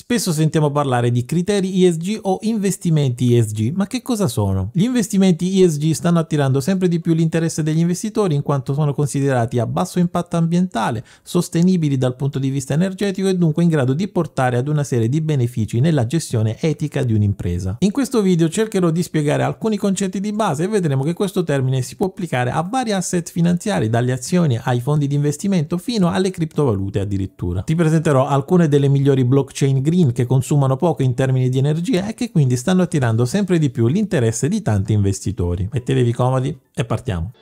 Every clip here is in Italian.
Spesso sentiamo parlare di criteri ESG o investimenti ESG, ma che cosa sono? Gli investimenti ESG stanno attirando sempre di più l'interesse degli investitori in quanto sono considerati a basso impatto ambientale, sostenibili dal punto di vista energetico e dunque in grado di portare ad una serie di benefici nella gestione etica di un'impresa. In questo video cercherò di spiegare alcuni concetti di base e vedremo che questo termine si può applicare a vari asset finanziari, dalle azioni ai fondi di investimento fino alle criptovalute addirittura. Ti presenterò alcune delle migliori blockchain green che consumano poco in termini di energia e che quindi stanno attirando sempre di più l'interesse di tanti investitori. Mettetevi comodi e partiamo.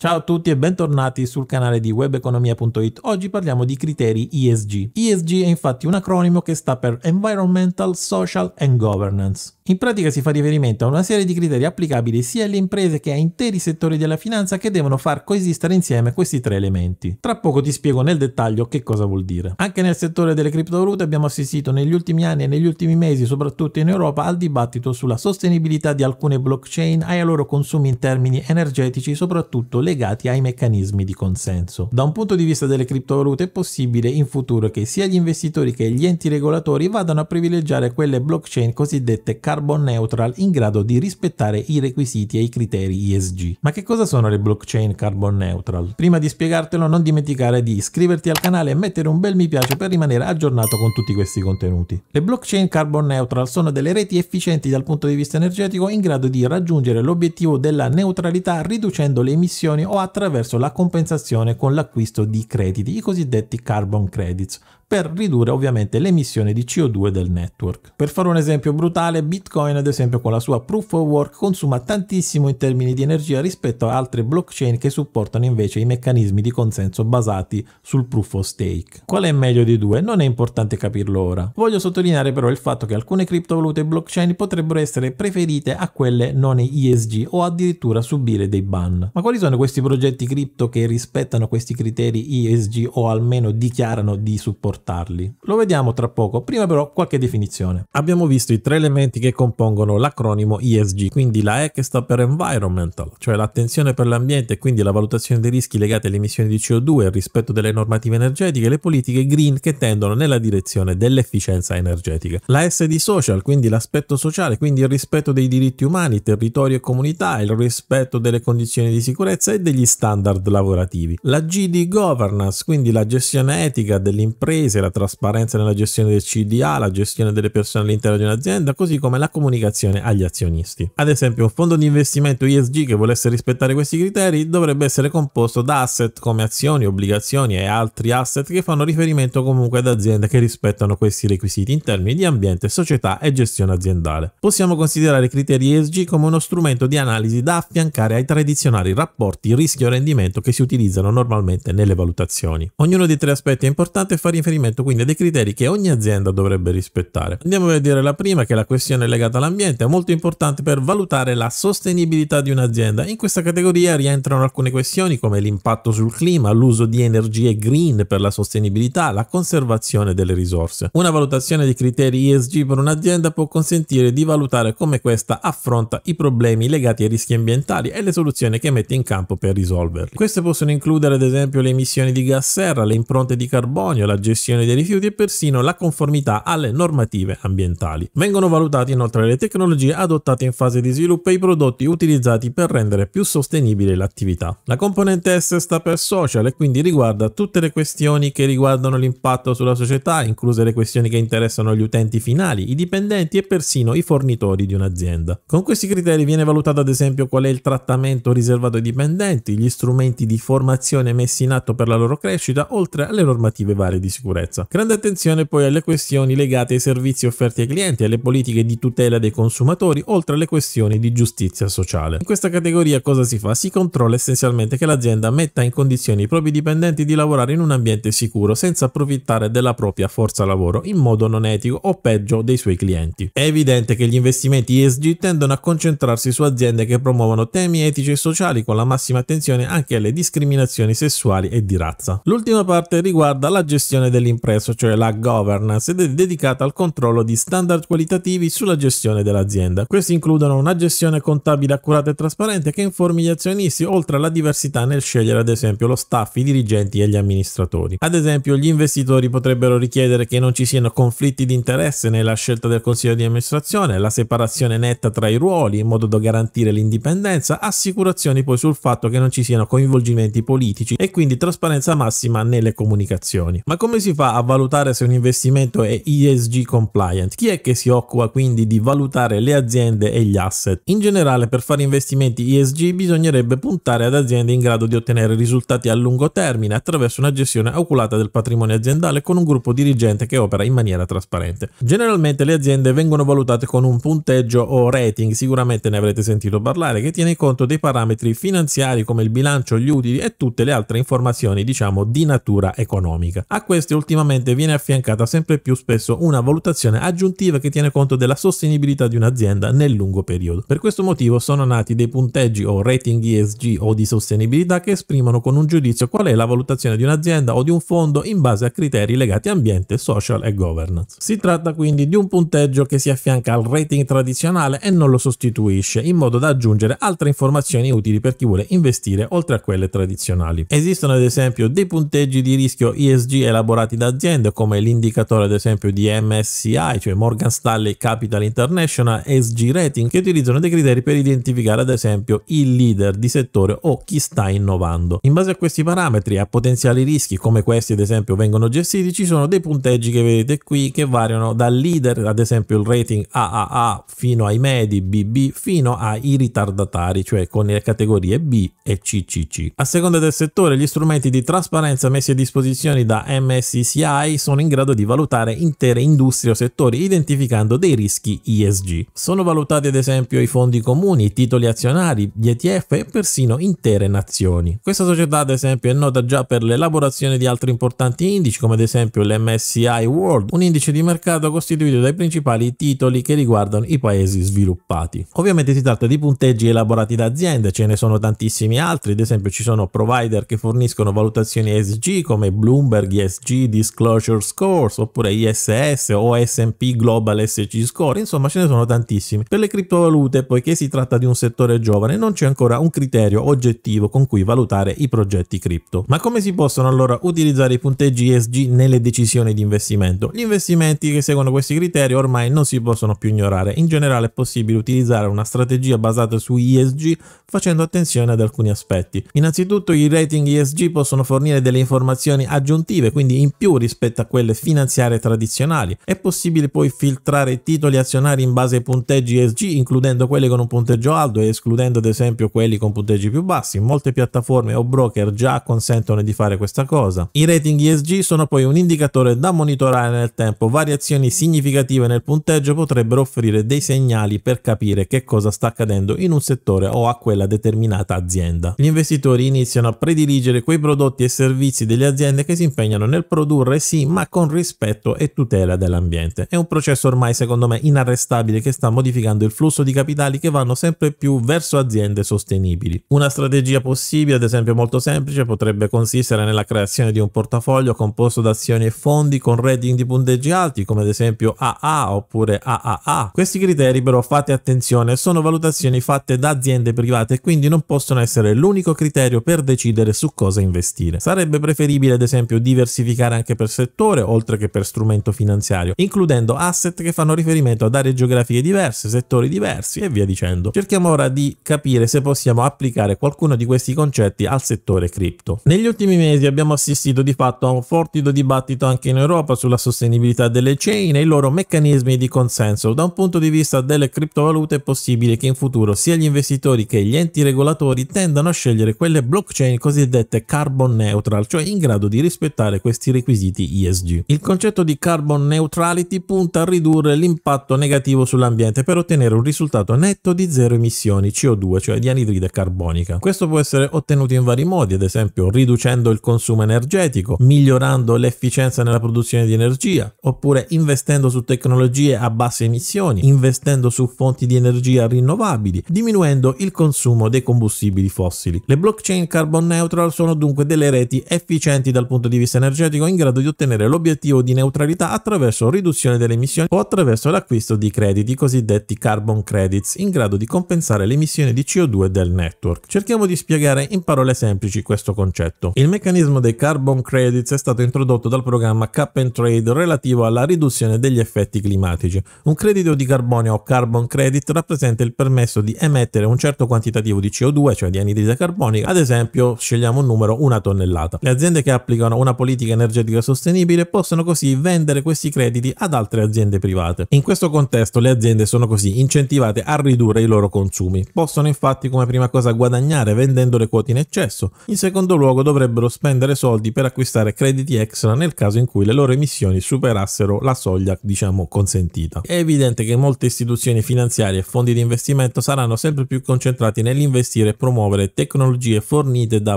Ciao a tutti e bentornati sul canale di webeconomia.it. Oggi parliamo di criteri ESG. ESG è infatti un acronimo che sta per Environmental, Social and Governance. In pratica si fa riferimento a una serie di criteri applicabili sia alle imprese che a interi settori della finanza che devono far coesistere insieme questi tre elementi. Tra poco ti spiego nel dettaglio che cosa vuol dire. Anche nel settore delle criptovalute abbiamo assistito negli ultimi anni e negli ultimi mesi, soprattutto in Europa, al dibattito sulla sostenibilità di alcune blockchain e ai loro consumi in termini energetici, soprattutto le legati ai meccanismi di consenso. Da un punto di vista delle criptovalute è possibile in futuro che sia gli investitori che gli enti regolatori vadano a privilegiare quelle blockchain cosiddette carbon neutral in grado di rispettare i requisiti e i criteri ESG. Ma che cosa sono le blockchain carbon neutral? Prima di spiegartelo non dimenticare di iscriverti al canale e mettere un bel mi piace per rimanere aggiornato con tutti questi contenuti. Le blockchain carbon neutral sono delle reti efficienti dal punto di vista energetico in grado di raggiungere l'obiettivo della neutralità riducendo le emissioni donazioni o attraverso la compensazione con l'acquisto di crediti, i cosiddetti carbon credits, per ridurre ovviamente l'emissione di CO2 del network. Per fare un esempio brutale, Bitcoin ad esempio con la sua proof of work consuma tantissimo in termini di energia rispetto a altre blockchain che supportano invece i meccanismi di consenso basati sul proof of stake. Qual è meglio di due? Non è importante capirlo ora. Voglio sottolineare però il fatto che alcune criptovalute blockchain potrebbero essere preferite a quelle non ESG o addirittura subire dei ban. Ma quali sono questi questi progetti cripto che rispettano questi criteri ESG o almeno dichiarano di supportarli. Lo vediamo tra poco, prima però qualche definizione. Abbiamo visto i tre elementi che compongono l'acronimo ESG, quindi la E che sta per environmental, cioè l'attenzione per l'ambiente e quindi la valutazione dei rischi legati alle emissioni di CO2, il rispetto delle normative energetiche e le politiche green che tendono nella direzione dell'efficienza energetica. La S di social, quindi l'aspetto sociale, quindi il rispetto dei diritti umani, territorio e comunità, il rispetto delle condizioni di sicurezza e degli standard lavorativi. La G di governance, quindi la gestione etica delle imprese, la trasparenza nella gestione del CDA, la gestione delle persone all'interno di un'azienda, così come la comunicazione agli azionisti. Ad esempio, un fondo di investimento ESG che volesse rispettare questi criteri dovrebbe essere composto da asset come azioni, obbligazioni e altri asset che fanno riferimento comunque ad aziende che rispettano questi requisiti in termini di ambiente, società e gestione aziendale. Possiamo considerare i criteri ESG come uno strumento di analisi da affiancare ai tradizionali rapporti aspetti rischio-rendimento che si utilizzano normalmente nelle valutazioni. Ognuno dei tre aspetti è importante e fa riferimento quindi a dei criteri che ogni azienda dovrebbe rispettare. Andiamo a vedere la prima che è la questione legata all'ambiente, è molto importante per valutare la sostenibilità di un'azienda. In questa categoria rientrano alcune questioni come l'impatto sul clima, l'uso di energie green per la sostenibilità, la conservazione delle risorse. Una valutazione di criteri ESG per un'azienda può consentire di valutare come questa affronta i problemi legati ai rischi ambientali e le soluzioni che mette in campo per risolverli. Queste possono includere ad esempio le emissioni di gas serra, le impronte di carbonio, la gestione dei rifiuti e persino la conformità alle normative ambientali. Vengono valutate inoltre le tecnologie adottate in fase di sviluppo e i prodotti utilizzati per rendere più sostenibile l'attività. La componente S sta per social e quindi riguarda tutte le questioni che riguardano l'impatto sulla società, incluse le questioni che interessano gli utenti finali, i dipendenti e persino i fornitori di un'azienda. Con questi criteri viene valutato ad esempio qual è il trattamento riservato ai dipendenti, documenti, gli strumenti di formazione messi in atto per la loro crescita, oltre alle normative varie di sicurezza. Grande attenzione poi alle questioni legate ai servizi offerti ai clienti, alle politiche di tutela dei consumatori, oltre alle questioni di giustizia sociale. In questa categoria cosa si fa? Si controlla essenzialmente che l'azienda metta in condizioni i propri dipendenti di lavorare in un ambiente sicuro senza approfittare della propria forza lavoro in modo non etico o peggio dei suoi clienti. È evidente che gli investimenti ESG tendono a concentrarsi su aziende che promuovono temi etici e sociali con la massima grandissima attenzione anche alle discriminazioni sessuali e di razza. L'ultima parte riguarda la gestione dell'impresa, cioè la governance, ed è dedicata al controllo di standard qualitativi sulla gestione dell'azienda. Questi includono una gestione contabile accurata e trasparente che informi gli azionisti, oltre alla diversità nel scegliere ad esempio lo staff, i dirigenti e gli amministratori. Ad esempio, gli investitori potrebbero richiedere che non ci siano conflitti di interesse nella scelta del consiglio di amministrazione, la separazione netta tra i ruoli in modo da garantire l'indipendenza, assicurazioni poi sul fatto fatto che non ci siano coinvolgimenti politici e quindi trasparenza massima nelle comunicazioni. Ma come si fa a valutare se un investimento è ESG compliant? Chi è che si occupa quindi di valutare le aziende e gli asset? In generale per fare investimenti ESG bisognerebbe puntare ad aziende in grado di ottenere risultati a lungo termine attraverso una gestione oculata del patrimonio aziendale con un gruppo dirigente che opera in maniera trasparente. Generalmente le aziende vengono valutate con un punteggio o rating, sicuramente ne avrete sentito parlare, che tiene conto dei parametri finanziari finanziari come il bilancio, gli utili e tutte le altre informazioni diciamo di natura economica. A queste ultimamente viene affiancata sempre più spesso una valutazione aggiuntiva che tiene conto della sostenibilità di un'azienda nel lungo periodo. Per questo motivo sono nati dei punteggi o rating ESG o di sostenibilità che esprimono con un giudizio qual è la valutazione di un'azienda o di un fondo in base a criteri legati a ambiente, social e governance. Si tratta quindi di un punteggio che si affianca al rating tradizionale e non lo sostituisce in modo da aggiungere altre informazioni utili per chi vuole investire investire oltre a quelle tradizionali. Esistono ad esempio dei punteggi di rischio ESG elaborati da aziende come l'indicatore ad esempio di MSCI, cioè Morgan Stanley Capital International ESG Rating, che utilizzano dei criteri per identificare ad esempio il leader di settore o chi sta innovando. In base a questi parametri e a potenziali rischi come questi ad esempio vengono gestiti ci sono dei punteggi che vedete qui che variano dal leader ad esempio il rating AAA fino ai medi BB fino ai ritardatari cioè con le categorie B e CCC. A seconda del settore, gli strumenti di trasparenza messi a disposizione da MSCI sono in grado di valutare intere industrie o settori identificando dei rischi ESG. Sono valutati ad esempio i fondi comuni, i titoli azionari, gli ETF e persino intere nazioni. Questa società ad esempio è nota già per l'elaborazione di altri importanti indici come ad esempio l'MSCI World, un indice di mercato costituito dai principali titoli che riguardano i paesi sviluppati. Ovviamente si tratta di punteggi elaborati da aziende, ce ne sono tantissimi tantissimi altri, ad esempio ci sono provider che forniscono valutazioni ESG come Bloomberg ESG Disclosure Scores oppure ISS o S&P Global SG Score, insomma ce ne sono tantissimi. Per le criptovalute, poiché si tratta di un settore giovane, non c'è ancora un criterio oggettivo con cui valutare i progetti cripto. Ma come si possono allora utilizzare i punteggi ESG nelle decisioni di investimento? Gli investimenti che seguono questi criteri ormai non si possono più ignorare. In generale è possibile utilizzare una strategia basata su ESG facendo attenzione ad alcuni aspetti. Innanzitutto i rating ESG possono fornire delle informazioni aggiuntive, quindi in più rispetto a quelle finanziarie tradizionali. È possibile poi filtrare titoli azionari in base ai punteggi ESG, includendo quelli con un punteggio alto e escludendo ad esempio quelli con punteggi più bassi. Molte piattaforme o broker già consentono di fare questa cosa. I rating ESG sono poi un indicatore da monitorare nel tempo. Variazioni significative nel punteggio potrebbero offrire dei segnali per capire che cosa sta accadendo in un settore o a quella determinata azienda dell'azienda. Gli investitori iniziano a prediligere quei prodotti e servizi delle aziende che si impegnano nel produrre sì, ma con rispetto e tutela dell'ambiente. È un processo ormai secondo me inarrestabile che sta modificando il flusso di capitali che vanno sempre più verso aziende sostenibili. Una strategia possibile, ad esempio molto semplice, potrebbe consistere nella creazione di un portafoglio composto da azioni e fondi con rating di punteggi alti, come ad esempio AA oppure AAA. Questi criteri però fate attenzione, sono valutazioni fatte da aziende private e quindi non possono essere essere l'unico criterio per decidere su cosa investire. Sarebbe preferibile ad esempio diversificare anche per settore oltre che per strumento finanziario, includendo asset che fanno riferimento ad aree geografiche diverse, settori diversi e via dicendo. Cerchiamo ora di capire se possiamo applicare qualcuno di questi concetti al settore cripto. Negli ultimi mesi abbiamo assistito di fatto a un fortito dibattito anche in Europa sulla sostenibilità delle chain e i loro meccanismi di consenso. Da un punto di vista delle criptovalute è possibile che in futuro sia gli investitori che gli enti regolatori tendono a scegliere quelle blockchain cosiddette carbon neutral, cioè in grado di rispettare questi requisiti ESG. Il concetto di carbon neutrality punta a ridurre l'impatto negativo sull'ambiente per ottenere un risultato netto di zero emissioni CO2, cioè di anidride carbonica. Questo può essere ottenuto in vari modi, ad esempio riducendo il consumo energetico, migliorando l'efficienza nella produzione di energia, oppure investendo su tecnologie a basse emissioni, investendo su fonti di energia rinnovabili, diminuendo il consumo dei combustibili combustibili fossili. Le blockchain carbon neutral sono dunque delle reti efficienti dal punto di vista energetico in grado di ottenere l'obiettivo di neutralità attraverso riduzione delle emissioni o attraverso l'acquisto di crediti, cosiddetti carbon credits, in grado di compensare l'emissione di CO2 del network. Cerchiamo di spiegare in parole semplici questo concetto. Il meccanismo dei carbon credits è stato introdotto dal programma Cap and Trade relativo alla riduzione degli effetti climatici. Un credito di carbonio o carbon credit rappresenta il permesso di emettere un certo quantitativo di CO2, cioè produzione di anidride carbonica, ad esempio scegliamo un numero, una tonnellata. Le aziende che applicano una politica energetica sostenibile possono così vendere questi crediti ad altre aziende private. In questo contesto le aziende sono così incentivate a ridurre i loro consumi. Possono infatti come prima cosa guadagnare vendendo le quote in eccesso. In secondo luogo dovrebbero spendere soldi per acquistare crediti extra nel caso in cui le loro emissioni superassero la soglia diciamo consentita. È evidente che molte istituzioni finanziarie e fondi di investimento saranno sempre più concentrati nell'investire e promuovere promuovere tecnologie fornite da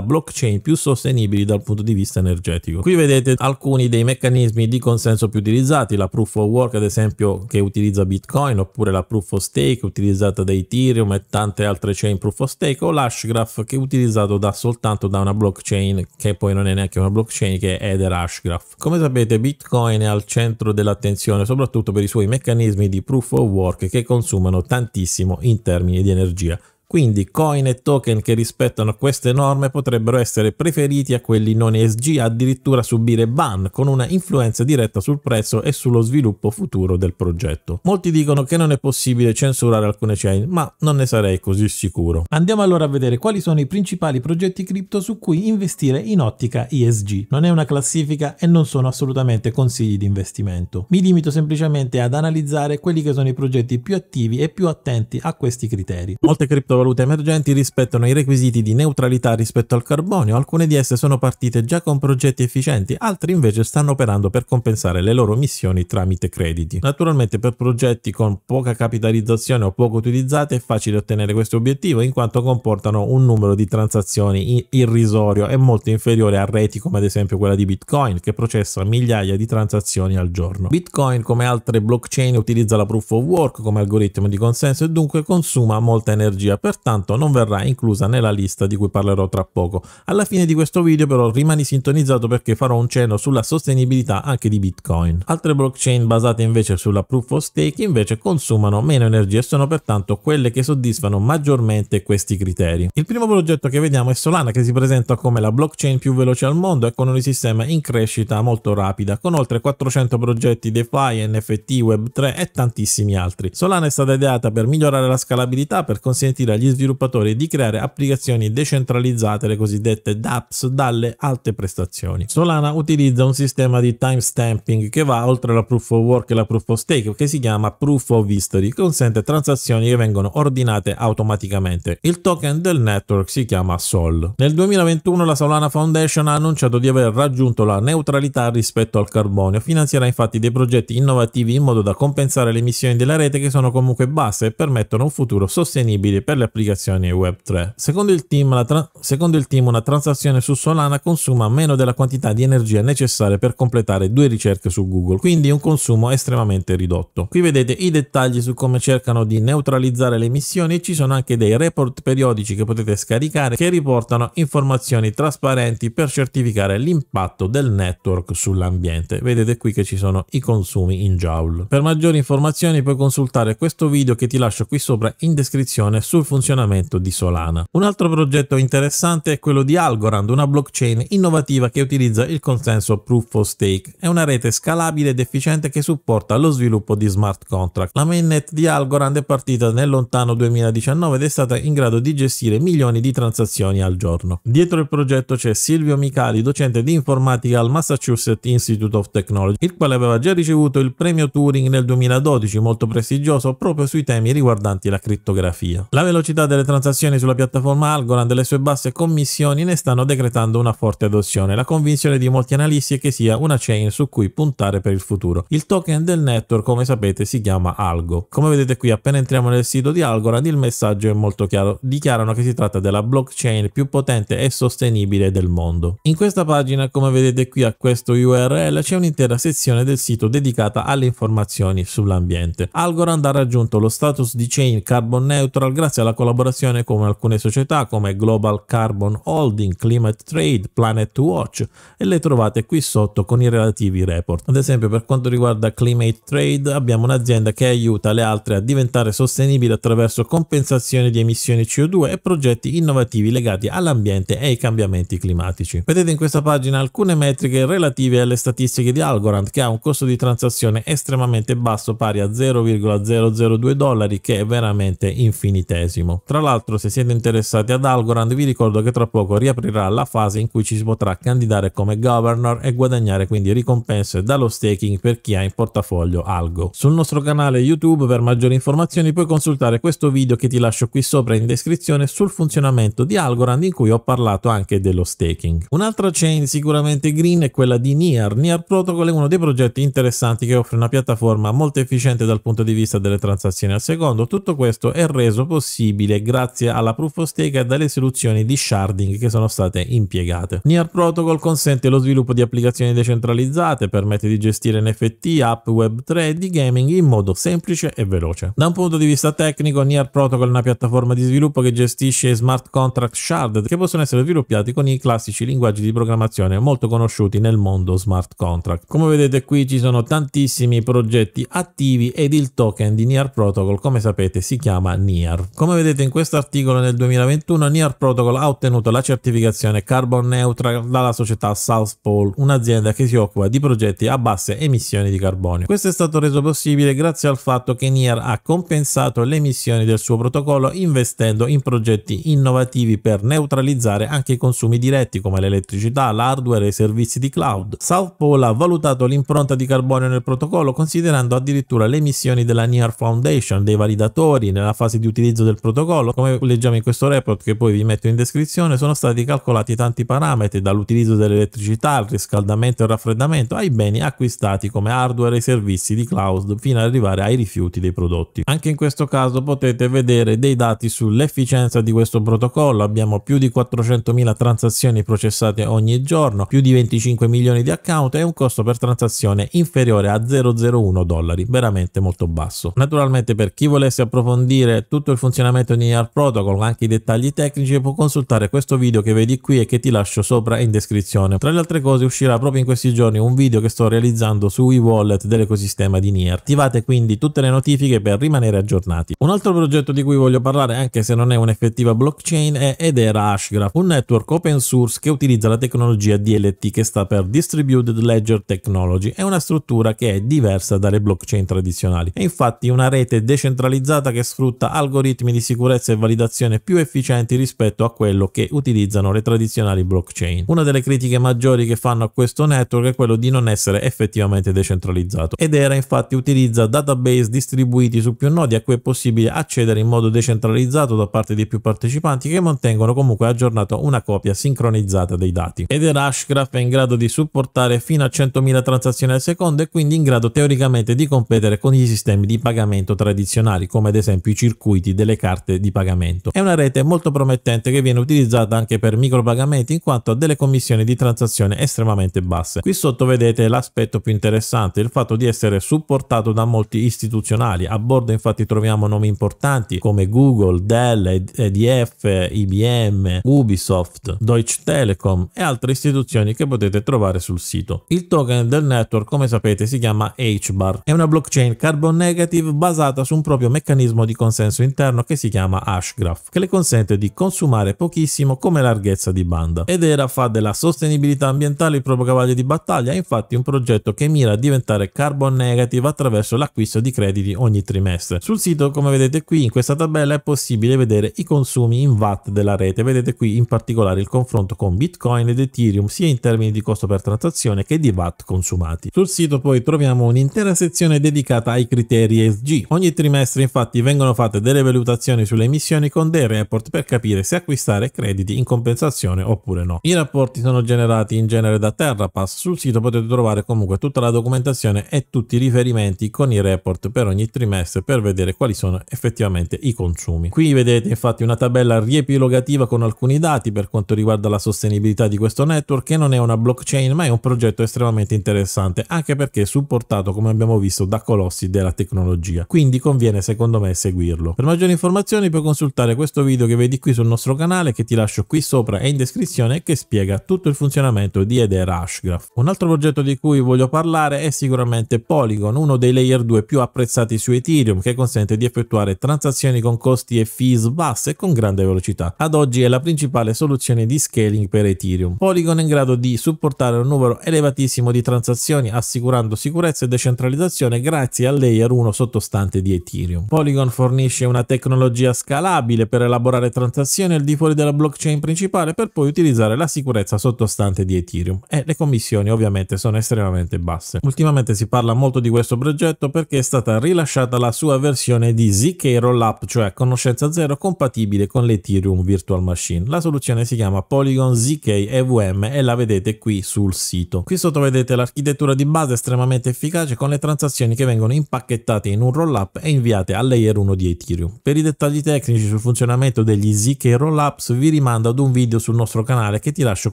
blockchain più sostenibili dal punto di vista energetico. Qui vedete alcuni dei meccanismi di consenso più utilizzati, la proof of work ad esempio che utilizza Bitcoin oppure la proof of stake utilizzata da Ethereum e tante altre chain proof of stake o l'hashgraph che è utilizzato da, soltanto da una blockchain che poi non è neanche una blockchain che è Ether Hashgraph. Come sapete Bitcoin è al centro dell'attenzione soprattutto per i suoi meccanismi di proof of work che consumano tantissimo in termini di energia. Quindi coin e token che rispettano queste norme potrebbero essere preferiti a quelli non ESG, addirittura subire ban con una influenza diretta sul prezzo e sullo sviluppo futuro del progetto. Molti dicono che non è possibile censurare alcune chain, ma non ne sarei così sicuro. Andiamo allora a vedere quali sono i principali progetti cripto su cui investire in ottica ESG. Non è una classifica e non sono assolutamente consigli di investimento. Mi limito semplicemente ad analizzare quelli che sono i progetti più attivi e più attenti a questi criteri. Molte cripto criptovalute emergenti rispettano i requisiti di neutralità rispetto al carbonio, alcune di esse sono partite già con progetti efficienti, altre invece stanno operando per compensare le loro missioni tramite crediti. Naturalmente per progetti con poca capitalizzazione o poco utilizzate è facile ottenere questo obiettivo in quanto comportano un numero di transazioni irrisorio e molto inferiore a reti come ad esempio quella di Bitcoin che processa migliaia di transazioni al giorno. Bitcoin come altre blockchain utilizza la proof of work come algoritmo di consenso e dunque consuma molta energia per pertanto non verrà inclusa nella lista di cui parlerò tra poco. Alla fine di questo video però rimani sintonizzato perché farò un cenno sulla sostenibilità anche di Bitcoin. Altre blockchain basate invece sulla proof of stake invece consumano meno energia e sono pertanto quelle che soddisfano maggiormente questi criteri. Il primo progetto che vediamo è Solana che si presenta come la blockchain più veloce al mondo e con un sistema in crescita molto rapida con oltre 400 progetti DeFi, NFT, Web3 e tantissimi altri. Solana è stata ideata per migliorare la scalabilità per consentire consentire agli sviluppatori di creare applicazioni decentralizzate, le cosiddette dApps, dalle alte prestazioni. Solana utilizza un sistema di timestamping che va oltre la proof of work e la proof of stake, che si chiama proof of history, che consente transazioni che vengono ordinate automaticamente. Il token del network si chiama Sol. Nel 2021 la Solana Foundation ha annunciato di aver raggiunto la neutralità rispetto al carbonio, finanzierà infatti dei progetti innovativi in modo da compensare le emissioni della rete che sono comunque basse e permettono un futuro sostenibile per le le applicazioni Web3. Secondo il, team, tra- secondo il, team, una transazione su Solana consuma meno della quantità di energia necessaria per completare due ricerche su Google, quindi un consumo estremamente ridotto. Qui vedete i dettagli su come cercano di neutralizzare le emissioni e ci sono anche dei report periodici che potete scaricare che riportano informazioni trasparenti per certificare l'impatto del network sull'ambiente. Vedete qui che ci sono i consumi in joule. Per maggiori informazioni puoi consultare questo video che ti lascio qui sopra in descrizione sul funzionamento di Solana. Un altro progetto interessante è quello di Algorand, una blockchain innovativa che utilizza il consenso proof of stake. È una rete scalabile ed efficiente che supporta lo sviluppo di smart contract. La mainnet di Algorand è partita nel lontano 2019 ed è stata in grado di gestire milioni di transazioni al giorno. Dietro il progetto c'è Silvio Micali, docente di informatica al Massachusetts Institute of Technology, il quale aveva già ricevuto il premio Turing nel 2012, molto prestigioso proprio sui temi riguardanti la criptografia. La velocità velocità delle transazioni sulla piattaforma Algorand e le sue basse commissioni ne stanno decretando una forte adozione. La convinzione di molti analisti è che sia una chain su cui puntare per il futuro. Il token del network, come sapete, si chiama Algo. Come vedete qui, appena entriamo nel sito di Algorand, il messaggio è molto chiaro. Dichiarano che si tratta della blockchain più potente e sostenibile del mondo. In questa pagina, come vedete qui a questo URL, c'è un'intera sezione del sito dedicata alle informazioni sull'ambiente. Algorand ha raggiunto lo status di chain carbon neutral grazie alla la collaborazione con alcune società come Global Carbon Holding, Climate Trade, Planet Watch e le trovate qui sotto con i relativi report. Ad esempio per quanto riguarda Climate Trade abbiamo un'azienda che aiuta le altre a diventare sostenibili attraverso compensazione di emissioni CO2 e progetti innovativi legati all'ambiente e ai cambiamenti climatici. Vedete in questa pagina alcune metriche relative alle statistiche di Algorand che ha un costo di transazione estremamente basso pari a 0,002 dollari che è veramente infinitesimo benissimo. Tra l'altro se siete interessati ad Algorand vi ricordo che tra poco riaprirà la fase in cui ci si potrà candidare come governor e guadagnare quindi ricompense dallo staking per chi ha in portafoglio Algo. Sul nostro canale YouTube per maggiori informazioni puoi consultare questo video che ti lascio qui sopra in descrizione sul funzionamento di Algorand in cui ho parlato anche dello staking. Un'altra chain sicuramente green è quella di Near. Near Protocol è uno dei progetti interessanti che offre una piattaforma molto efficiente dal punto di vista delle transazioni al secondo. Tutto questo è reso possibile possibile grazie alla proof of stake e dalle soluzioni di sharding che sono state impiegate. Near Protocol consente lo sviluppo di applicazioni decentralizzate, permette di gestire NFT, app Web3 e di gaming in modo semplice e veloce. Da un punto di vista tecnico, Near Protocol è una piattaforma di sviluppo che gestisce smart contract shard che possono essere sviluppati con i classici linguaggi di programmazione molto conosciuti nel mondo smart contract. Come vedete qui ci sono tantissimi progetti attivi ed il token di Near Protocol come sapete si chiama Near. Come vedete in questo articolo, nel 2021 Near Protocol ha ottenuto la certificazione carbon neutral dalla società South Pole, un'azienda che si occupa di progetti a basse emissioni di carbonio. Questo è stato reso possibile grazie al fatto che Near ha compensato le emissioni del suo protocollo investendo in progetti innovativi per neutralizzare anche i consumi diretti come l'elettricità, l'hardware e i servizi di cloud. South Pole ha valutato l'impronta di carbonio nel protocollo considerando addirittura le emissioni della Near Foundation, dei validatori nella fase di utilizzo del protocollo, come leggiamo in questo report che poi vi metto in descrizione, sono stati calcolati tanti parametri dall'utilizzo dell'elettricità al riscaldamento e raffreddamento ai beni acquistati come hardware e servizi di cloud fino ad arrivare ai rifiuti dei prodotti. Anche in questo caso potete vedere dei dati sull'efficienza di questo protocollo, abbiamo più di 400.000 transazioni processate ogni giorno, più di 25 milioni di account e un costo per transazione inferiore a 0,01 dollari, veramente molto basso. Naturalmente per chi volesse approfondire tutto il funzionamento funzionamento di NAR Protocol ma anche i dettagli tecnici puoi consultare questo video che vedi qui e che ti lascio sopra in descrizione. Tra le altre cose uscirà proprio in questi giorni un video che sto realizzando sui wallet dell'ecosistema di NIR. Attivate quindi tutte le notifiche per rimanere aggiornati. Un altro progetto di cui voglio parlare anche se non è un'effettiva blockchain è Edera Ashgraph, un network open source che utilizza la tecnologia DLT che sta per Distributed Ledger Technology. È una struttura che è diversa dalle blockchain tradizionali. È infatti una rete decentralizzata che sfrutta algoritmi di sicurezza e validazione più efficienti rispetto a quello che utilizzano le tradizionali blockchain. Una delle critiche maggiori che fanno a questo network è quello di non essere effettivamente decentralizzato. Ed era infatti utilizza database distribuiti su più nodi a cui è possibile accedere in modo decentralizzato da parte di più partecipanti che mantengono comunque aggiornata una copia sincronizzata dei dati. Ed era Ashgraph è in grado di supportare fino a 100.000 transazioni al secondo e quindi in grado teoricamente di competere con i sistemi di pagamento tradizionali come ad esempio i circuiti delle carte carte di pagamento. È una rete molto promettente che viene utilizzata anche per micropagamenti in quanto ha delle commissioni di transazione estremamente basse. Qui sotto vedete l'aspetto più interessante, il fatto di essere supportato da molti istituzionali. A bordo infatti troviamo nomi importanti come Google, Dell, EDF, IBM, Ubisoft, Deutsche Telekom e altre istituzioni che potete trovare sul sito. Il token del network come sapete si chiama HBAR. È una blockchain carbon negative basata su un proprio meccanismo di consenso interno che si si chiama Ashgraph, che le consente di consumare pochissimo come larghezza di banda. Ed era fa della sostenibilità ambientale il proprio cavallo di battaglia, infatti un progetto che mira a diventare carbon negative attraverso l'acquisto di crediti ogni trimestre. Sul sito, come vedete qui in questa tabella, è possibile vedere i consumi in watt della rete. Vedete qui in particolare il confronto con Bitcoin ed Ethereum, sia in termini di costo per transazione che di watt consumati. Sul sito poi troviamo un'intera sezione dedicata ai criteri ESG. Ogni trimestre infatti vengono fatte delle valutazioni informazioni sulle emissioni con dei report per capire se acquistare crediti in compensazione oppure no. I rapporti sono generati in genere da TerraPass, sul sito potete trovare comunque tutta la documentazione e tutti i riferimenti con i report per ogni trimestre per vedere quali sono effettivamente i consumi. Qui vedete infatti una tabella riepilogativa con alcuni dati per quanto riguarda la sostenibilità di questo network che non è una blockchain ma è un progetto estremamente interessante anche perché è supportato come abbiamo visto da colossi della tecnologia quindi conviene secondo me seguirlo. Per maggiori informazioni informazioni puoi consultare questo video che vedi qui sul nostro canale che ti lascio qui sopra e in descrizione e che spiega tutto il funzionamento di Eder Ashgraph. Un altro progetto di cui voglio parlare è sicuramente Polygon, uno dei layer 2 più apprezzati su Ethereum che consente di effettuare transazioni con costi e fees basse con grande velocità. Ad oggi è la principale soluzione di scaling per Ethereum. Polygon è in grado di supportare un numero elevatissimo di transazioni assicurando sicurezza e decentralizzazione grazie al layer 1 sottostante di Ethereum. Polygon fornisce una tecnologia tecnologia scalabile per elaborare transazioni al di fuori della blockchain principale per poi utilizzare la sicurezza sottostante di Ethereum e le commissioni ovviamente sono estremamente basse. Ultimamente si parla molto di questo progetto perché è stata rilasciata la sua versione di zk Rollup, cioè conoscenza zero compatibile con l'Ethereum Virtual Machine. La soluzione si chiama Polygon zk EVM e la vedete qui sul sito. Qui sotto vedete l'architettura di base estremamente efficace con le transazioni che vengono impacchettate in un rollup e inviate al layer 1 di Ethereum. Per i dettagli Dettagli tecnici sul funzionamento degli ZK Rollups vi rimando ad un video sul nostro canale che ti lascio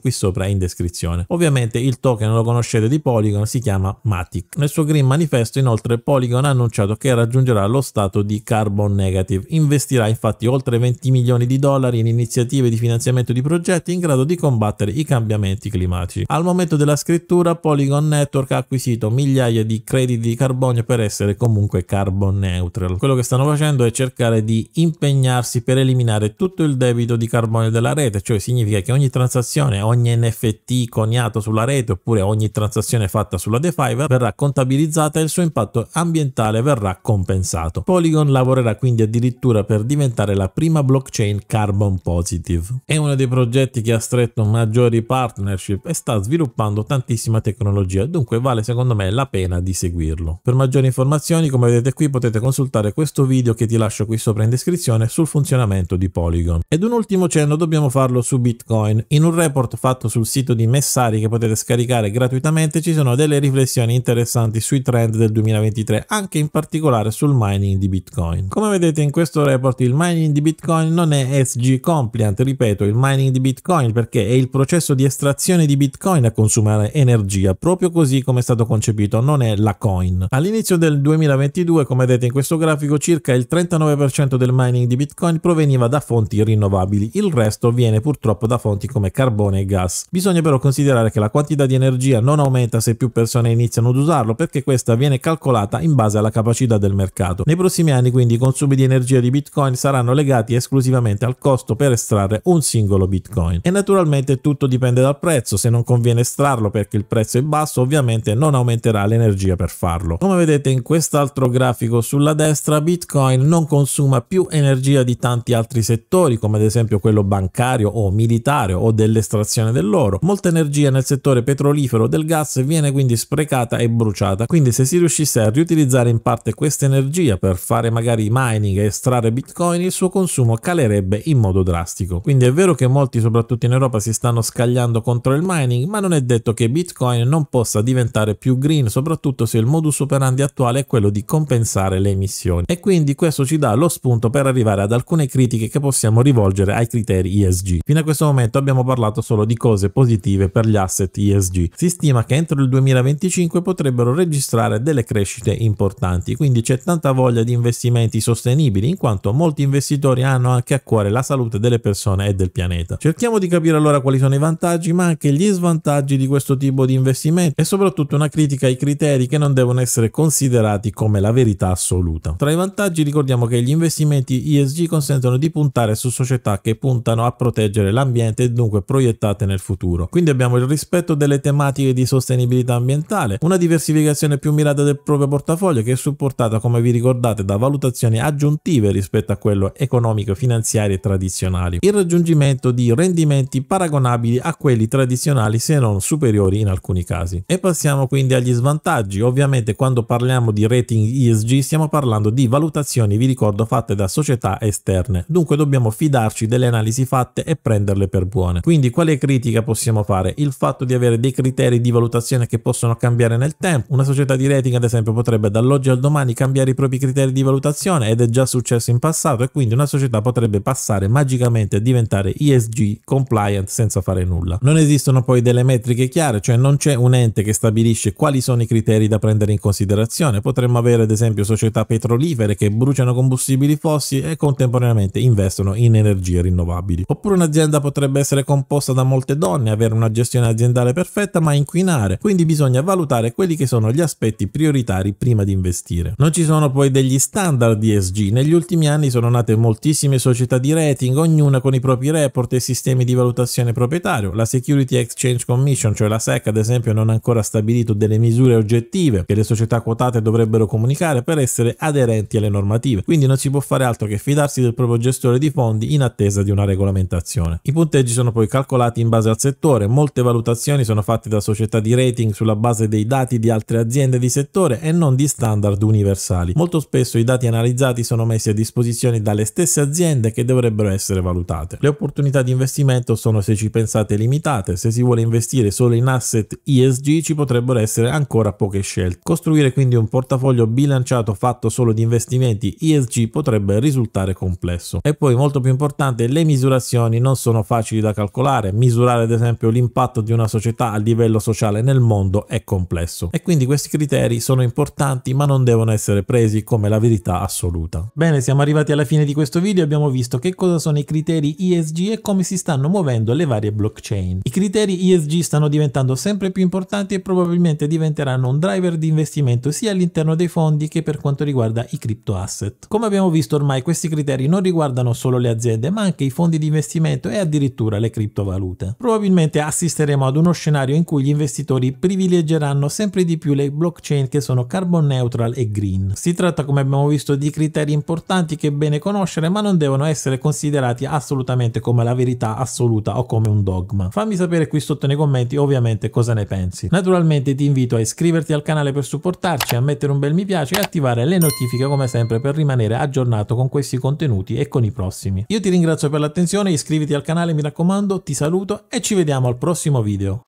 qui sopra in descrizione. Ovviamente il token lo conoscete di Polygon, si chiama Matic. Nel suo Green Manifesto inoltre Polygon ha annunciato che raggiungerà lo stato di carbon negative. Investirà infatti oltre 20 milioni di dollari in iniziative di finanziamento di progetti in grado di combattere i cambiamenti climatici. Al momento della scrittura Polygon Network ha acquisito migliaia di crediti di carbonio per essere comunque carbon neutral. Quello che stanno facendo è cercare di impegnarsi per eliminare tutto il debito di carbonio della rete, cioè significa che ogni transazione, ogni NFT coniato sulla rete oppure ogni transazione fatta sulla DeFi verrà contabilizzata e il suo impatto ambientale verrà compensato. Polygon lavorerà quindi addirittura per diventare la prima blockchain carbon positive. È uno dei progetti che ha stretto maggiori partnership e sta sviluppando tantissima tecnologia, dunque vale secondo me la pena di seguirlo. Per maggiori informazioni come vedete qui potete consultare questo video che ti lascio qui sopra in descrizione descrizione sul funzionamento di Polygon. Ed un ultimo cenno dobbiamo farlo su Bitcoin. In un report fatto sul sito di Messari che potete scaricare gratuitamente ci sono delle riflessioni interessanti sui trend del 2023, anche in particolare sul mining di Bitcoin. Come vedete in questo report il mining di Bitcoin non è SG compliant, ripeto, il mining di Bitcoin perché è il processo di estrazione di Bitcoin a consumare energia, proprio così come è stato concepito, non è la coin. All'inizio del 2022, come vedete in questo grafico, circa il 39% delle del mining di Bitcoin proveniva da fonti rinnovabili, il resto viene purtroppo da fonti come carbone e gas. Bisogna però considerare che la quantità di energia non aumenta se più persone iniziano ad usarlo perché questa viene calcolata in base alla capacità del mercato. Nei prossimi anni quindi i consumi di energia di Bitcoin saranno legati esclusivamente al costo per estrarre un singolo Bitcoin. E naturalmente tutto dipende dal prezzo, se non conviene estrarlo perché il prezzo è basso ovviamente non aumenterà l'energia per farlo. Come vedete in quest'altro grafico sulla destra Bitcoin non consuma più più energia di tanti altri settori, come ad esempio quello bancario o militare o dell'estrazione dell'oro. Molta energia nel settore petrolifero del gas viene quindi sprecata e bruciata. Quindi se si riuscisse a riutilizzare in parte questa energia per fare magari mining e estrarre bitcoin, il suo consumo calerebbe in modo drastico. Quindi è vero che molti, soprattutto in Europa, si stanno scagliando contro il mining, ma non è detto che bitcoin non possa diventare più green, soprattutto se il modus operandi attuale è quello di compensare le emissioni. E quindi questo ci dà lo spunto per arrivare ad alcune critiche che possiamo rivolgere ai criteri ESG. Fino a questo momento abbiamo parlato solo di cose positive per gli asset ESG. Si stima che entro il 2025 potrebbero registrare delle crescite importanti, quindi c'è tanta voglia di investimenti sostenibili in quanto molti investitori hanno anche a cuore la salute delle persone e del pianeta. Cerchiamo di capire allora quali sono i vantaggi ma anche gli svantaggi di questo tipo di investimenti e soprattutto una critica ai criteri che non devono essere considerati come la verità assoluta. Tra i vantaggi ricordiamo che gli investimenti investimenti ESG consentono di puntare su società che puntano a proteggere l'ambiente e dunque proiettate nel futuro. Quindi abbiamo il rispetto delle tematiche di sostenibilità ambientale, una diversificazione più mirata del proprio portafoglio che è supportata, come vi ricordate, da valutazioni aggiuntive rispetto a quello economico, finanziario e tradizionali. Il raggiungimento di rendimenti paragonabili a quelli tradizionali se non superiori in alcuni casi. E passiamo quindi agli svantaggi. Ovviamente quando parliamo di rating ESG stiamo parlando di valutazioni, vi ricordo, fatte da società esterne, dunque dobbiamo fidarci delle analisi fatte e prenderle per buone. Quindi quale critica possiamo fare? Il fatto di avere dei criteri di valutazione che possono cambiare nel tempo. Una società di rating ad esempio potrebbe dall'oggi al domani cambiare i propri criteri di valutazione ed è già successo in passato e quindi una società potrebbe passare magicamente a diventare ESG compliant senza fare nulla. Non esistono poi delle metriche chiare, cioè non c'è un ente che stabilisce quali sono i criteri da prendere in considerazione. Potremmo avere ad esempio società petrolifere che bruciano combustibili fossili fossi e contemporaneamente investono in energie rinnovabili. Oppure un'azienda potrebbe essere composta da molte donne, avere una gestione aziendale perfetta ma inquinare, quindi bisogna valutare quelli che sono gli aspetti prioritari prima di investire. Non ci sono poi degli standard ESG, negli ultimi anni sono nate moltissime società di rating, ognuna con i propri report e sistemi di valutazione proprietario, la Security Exchange Commission, cioè la SEC ad esempio non ha ancora stabilito delle misure oggettive che le società quotate dovrebbero comunicare per essere aderenti alle normative, quindi non si può fare fare altro che fidarsi del proprio gestore di fondi in attesa di una regolamentazione. I punteggi sono poi calcolati in base al settore, molte valutazioni sono fatte da società di rating sulla base dei dati di altre aziende di settore e non di standard universali. Molto spesso i dati analizzati sono messi a disposizione dalle stesse aziende che dovrebbero essere valutate. Le opportunità di investimento sono, se ci pensate, limitate. Se si vuole investire solo in asset ESG ci potrebbero essere ancora poche scelte. Costruire quindi un portafoglio bilanciato fatto solo di investimenti ESG potrebbe potrebbe risultare complesso. E poi molto più importante, le misurazioni non sono facili da calcolare, misurare ad esempio l'impatto di una società a livello sociale nel mondo è complesso e quindi questi criteri sono importanti ma non devono essere presi come la verità assoluta. Bene, siamo arrivati alla fine di questo video abbiamo visto che cosa sono i criteri ESG e come si stanno muovendo le varie blockchain. I criteri ESG stanno diventando sempre più importanti e probabilmente diventeranno un driver di investimento sia all'interno dei fondi che per quanto riguarda i crypto asset. Come abbiamo visto ormai questi criteri non riguardano solo le aziende, ma anche i fondi di investimento e addirittura le criptovalute. Probabilmente assisteremo ad uno scenario in cui gli investitori privilegeranno sempre di più le blockchain che sono carbon neutral e green. Si tratta, come abbiamo visto, di criteri importanti che è bene conoscere, ma non devono essere considerati assolutamente come la verità assoluta o come un dogma. Fammi sapere qui sotto nei commenti ovviamente cosa ne pensi. Naturalmente ti invito a iscriverti al canale per supportarci, a mettere un bel mi piace e attivare le notifiche come sempre per rimanere aggiornato contatto con questi contenuti e con i prossimi. Io ti ringrazio per l'attenzione, iscriviti al canale mi raccomando, ti saluto e ci vediamo al prossimo video.